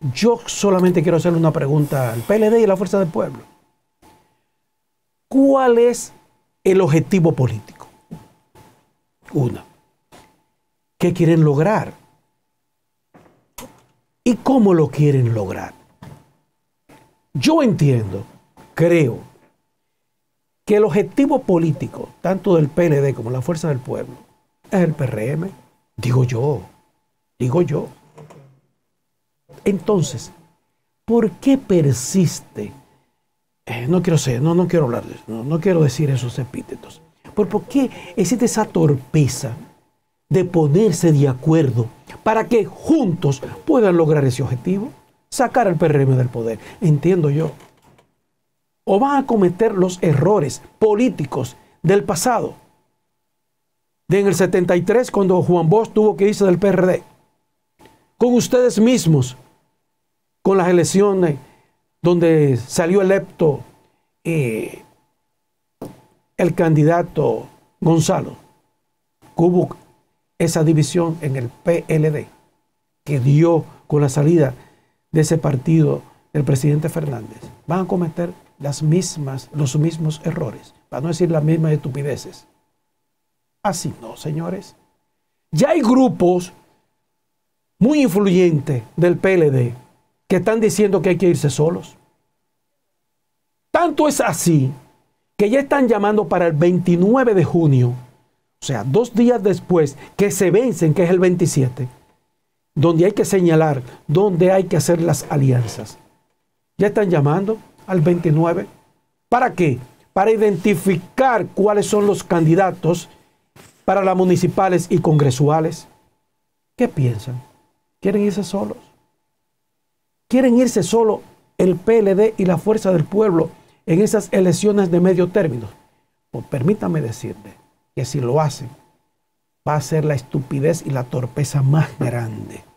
Yo solamente quiero hacerle una pregunta al PLD y a la Fuerza del Pueblo. ¿Cuál es el objetivo político? Una. ¿Qué quieren lograr? ¿Y cómo lo quieren lograr? Yo entiendo, creo, que el objetivo político, tanto del PLD como la Fuerza del Pueblo, es el PRM. Digo yo, digo yo. Entonces, ¿por qué persiste? Eh, no quiero ser, no, no quiero hablar no, quiero decir esos epítetos. ¿Por, ¿Por qué existe esa torpeza de ponerse de acuerdo para que juntos puedan lograr ese objetivo? Sacar al PRM del poder, entiendo yo. O van a cometer los errores políticos del pasado, de en el 73 cuando Juan Bosch tuvo que irse del PRD, con ustedes mismos con las elecciones donde salió electo eh, el candidato Gonzalo, hubo esa división en el PLD que dio con la salida de ese partido el presidente Fernández. Van a cometer las mismas, los mismos errores, van a decir las mismas estupideces. Así no, señores. Ya hay grupos muy influyentes del PLD están diciendo que hay que irse solos. Tanto es así que ya están llamando para el 29 de junio, o sea, dos días después que se vencen, que es el 27, donde hay que señalar, donde hay que hacer las alianzas. Ya están llamando al 29. ¿Para qué? Para identificar cuáles son los candidatos para las municipales y congresuales. ¿Qué piensan? ¿Quieren irse solos? quieren irse solo el PLD y la fuerza del pueblo en esas elecciones de medio término. Pues permítame decirte que si lo hacen, va a ser la estupidez y la torpeza más grande